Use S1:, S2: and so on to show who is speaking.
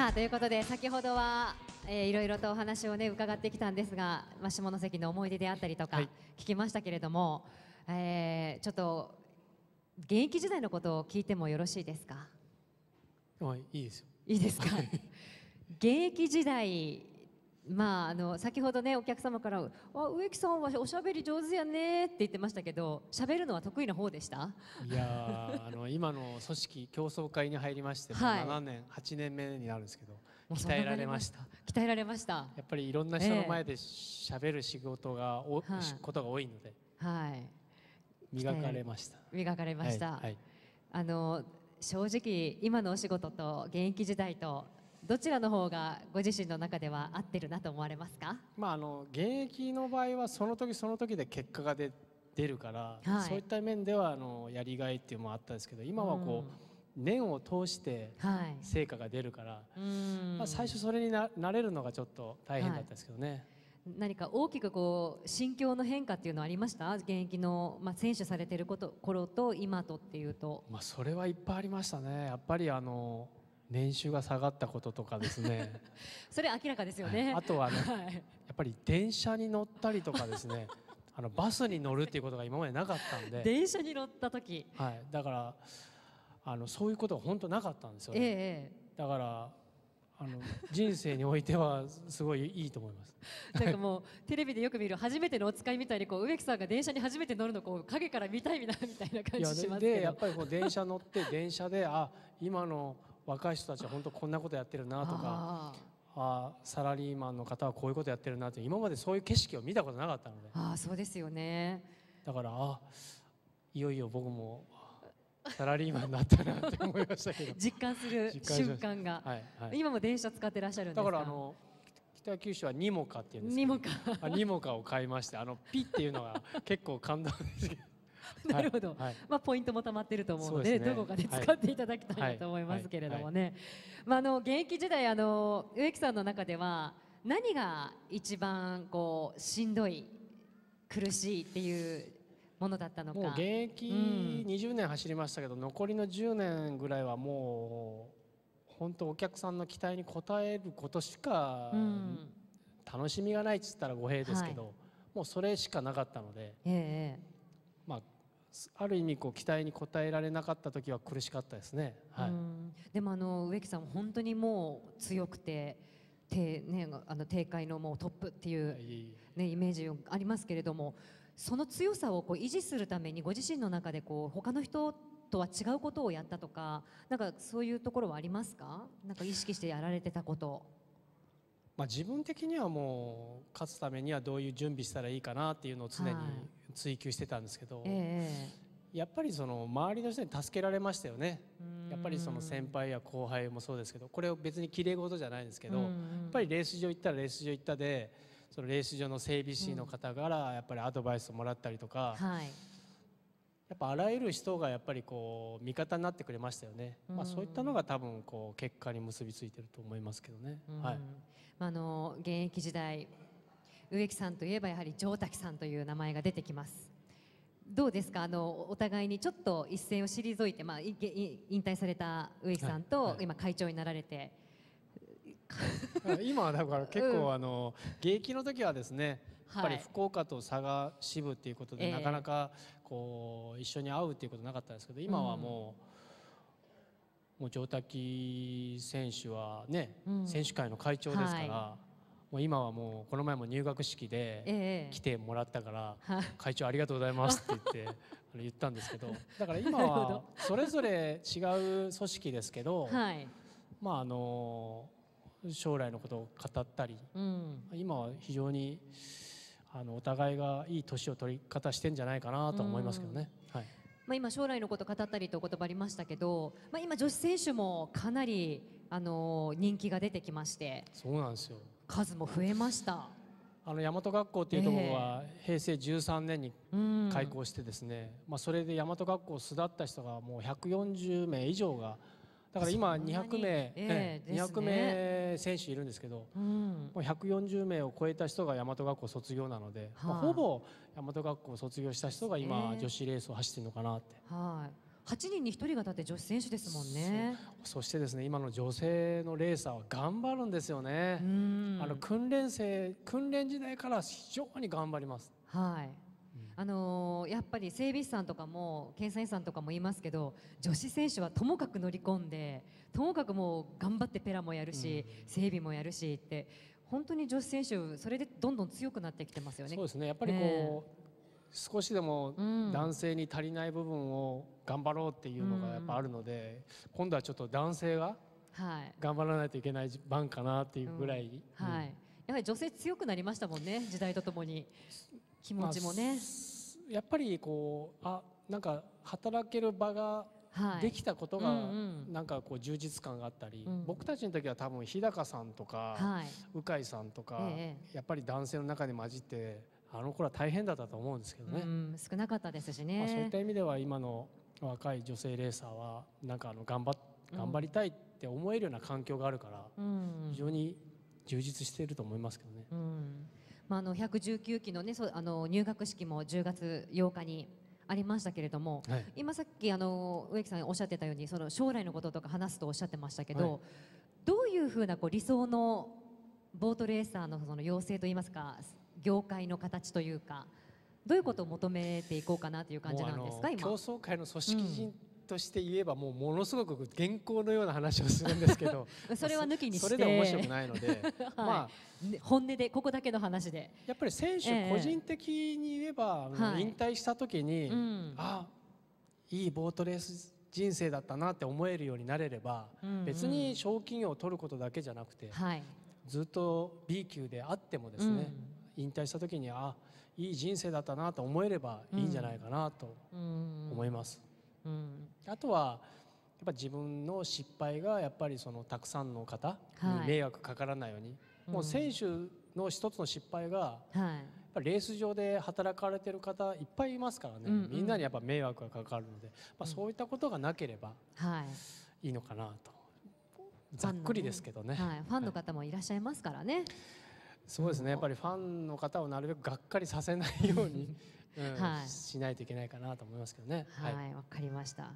S1: さあということで先ほどは、えー、いろいろとお話をね伺ってきたんですが、まあ、下関の思い出であったりとか聞きましたけれども、はい、えー、ちょっと現役時代のことを聞いてもよろしいですか
S2: はいいいですよいいですか
S1: 現役時代まあ、あの先ほどねお客様から「あ植木さんはおしゃべり上手やね」って言ってましたけど喋るのは得意な方でした
S2: いや今の組織競争会に入りまして、はい、年8年目になるんですけど鍛えられました
S1: 鍛えられました
S2: やっぱりいろんな人の前で喋る仕事がお、えー、ことが多いので、はい、磨かれました
S1: 磨かれました、はい、あの正直今のお仕事と現役時代とどちらの方がご自身の中では合ってるなと思われますか、まあ、あの
S2: 現役の場合はその時その時で結果が出出るから、はい、そういった面ではあのやりがいっていうのもあったんですけど今はこう、うん、年を通して成果が出るから、はい、まあ、最初それにな慣れるのがちょっと大変だったんですけどね。はい、
S1: 何か大きくこう心境の変化っていうのはありました現役の、まあ、選手されてること頃と今とっていうと、
S2: まあ、それはいっぱいありましたねやっぱりあの年収が下がったこととかですね
S1: それ明らかですよね、あとはね、
S2: やっぱり電車に乗ったりとかですねあのバスに乗るっていうことが今までなかったんで電車
S1: に乗った時、はい、
S2: だからあのそういうことが本当なかったんですよね、ええ、だからあの人生においてはすごいいいと思いますなんか
S1: もうテレビでよく見る初めてのお使いみたいにこう植木さんが電車に初めて乗るのこう影から見たいみたいな感じしますけでやっ
S2: ぱりこう電車乗って電車であ今の若い人たちは本当こんなことやってるなとかあサラリーマンの方はこういうことやってるなって今までそういう景色を見たことなかったので
S1: あそうですよね
S2: だからあいよいよ僕もサラリーマンになったなって思いましたけど 実感する瞬間が、はいはい、今
S1: も電車使ってらっしゃるんですだからあ
S2: の北九州はニモカっていうんですけどニモカニモカを買いましてあのピっていうのが結構感動ですけど なるほど、はい、
S1: まあ、ポイントもたまってると思うので、ね、どこかで使っていただきたいと思いますけれどもね、まあ、あの現役時代あの植木さんの中では何が一番こうしんどい苦しいっていうものだったのかもう現
S2: 役20年走りましたけど、うん、残りの10年ぐらいはもう本当お客さんの期待に応えることしか、楽しみがないっつったら語弊ですけど、はい、もうそれしかなかったので、えまあ、ある意味こう期待に応えられなかった時は苦しかったですね、はい、
S1: でもあの植木さん本当にもう強くて。低ね、あののもうトップっていう、ね、イメージありますけれどもその強さをこう維持するためにご自身の中でこう他の人とは違うことをやったとかなんかそういうところはありますかなんか意識してやられてたこと。
S2: まあ、自分的にはもう勝つためにはどういう準備したらいいかなっていうのを常に追求してたんですけど、えー、やっぱりその周りの人に助けられましたよね。やっぱりその先輩や後輩もそうですけどこれを別にきれい事じゃないんですけど、やっぱりレース場行ったらレース場行ったでそのレース場の整備士の方からやっぱりアドバイスをもらったりとか、うんはい、やっぱあらゆる人がやっぱりこう味方になってくれましたよね、まあ、そういったのが多分こう結果に結びついてると思いますけどね。うん、はい、
S1: あの現役時代植木さんといえばやはり城滝さんという名前が出てきますどうですかあのお互いにちょっと一線を退いて、まあ、いい引退された植木さんと、今会長になられて
S2: 今はだから結構、あの現役の時はですねやっぱり福岡と佐賀支部っていうことで、なかなかこう一緒に会うっていうことなかったですけど今はもう、もう城滝選手はね、選手会の会長ですから。もう今はもうこの前も入学式で来てもらったから、会長ありがとうございますって言って 言ったんですけどだから今はそれぞれ違う組織ですけど、まああの将来のことを語ったり、今は非常にあのお互いがいい年を取り方してんじゃないかなと思いますけどね。はい
S1: まあ、今将来のこと語ったりという言葉ありましたけど、まあ、今女子選手もかなりあの人気が出てきまして
S2: そうなんですよ
S1: 数も増えました
S2: あの大和学校っていうところは平成13年に開校してですね、まあ、それで大和学校を巣立った人がもう140名以上がだから今200名、え200名選手いるんですけど、もう140名を超えた人が大和学校卒業なので、まあ、ほぼ大和学校を卒業した人が今、女子レースを走ってるのかなって。
S1: は8人に1人がだって女子選手ですもんね
S2: そしてですね今の女性のレーサーは頑張るんですよねあの訓練生訓練時代から非常に頑張ります
S1: はい、あのー、やっぱり整備士さんとかも検査員さんとかも言いますけど女子選手はともかく乗り込んでともかくもう頑張ってペラもやるし、うん、整備もやるしって本当に女子選手それでどんどん強くなってきてますよね。そ
S2: うですねやっぱりこう、少しでも男性に足りない部分を頑張ろうっていうのがやっぱあるので、今度はちょっと男性が頑張らないといけない番かなっていうぐらい、は
S1: い、やはり女性強くなりましたもんね時代とともに気持ちもね、ま
S2: あ、やっぱりこうあなんか働ける場ができたことがなんかこう充実感があったり、うんうん、僕たちの時は多分日高さんとか鵜飼、はい、さんとか、ええ、やっぱり男性の中に混じってあの頃は大変だったと思うんですけどね、うん、
S1: 少なかったですしね、まあ、そういった
S2: 意味では今の若い女性レーサーはなんかあの頑張頑張りたいって思えるような環境があるから、非常に充実していると思いますけどね。うん、
S1: まあ、あの119期の,、ね、そあの入学式も10月8日にありましたけれども、はい、今さっきあの植木さんおっしゃってたようにその将来のこととか話すとおっしゃってましたけど、はい、どういうふうなこう理想のボートレーサーのその要請といいますか業界の形というかどういうことを求めていこうかなという感じなんですか今競争
S2: 会の組織人として言えば、もうものすごく原稿のような話をするんですけど それは抜きにしてそれで面白くないので、はい、まあ、
S1: 本音でここだけの話でやっぱり選手個人
S2: 的に言えば、えー、引退した時に、はいあいいボートレース人生だったなって思えるようになれれば、うんうん、別に賞金を取ることだけじゃなくて、はい、ずっと B 級であってもですね、うん引退した時にあいい人生だったなと思えればいいんじゃないかなと思います。うんあとはやっぱ自分の失敗がやっぱりそのたくさんの方に迷惑かからないように、はい、もう選手の一つの失敗が、やっぱレース場で働かれてる方いっぱいいますからね、うんうん、みんなにやっぱ迷惑がかかるので、まあ、そういったことがなければいいのかなと、ざっくりですけどね、はい、ファンの方もいらっしゃいますからね。はいそうですねやっぱりファンの方をなるべくがっかりさせないようにうんしないといけないかなと思いますけどね。はい、わ、かりました。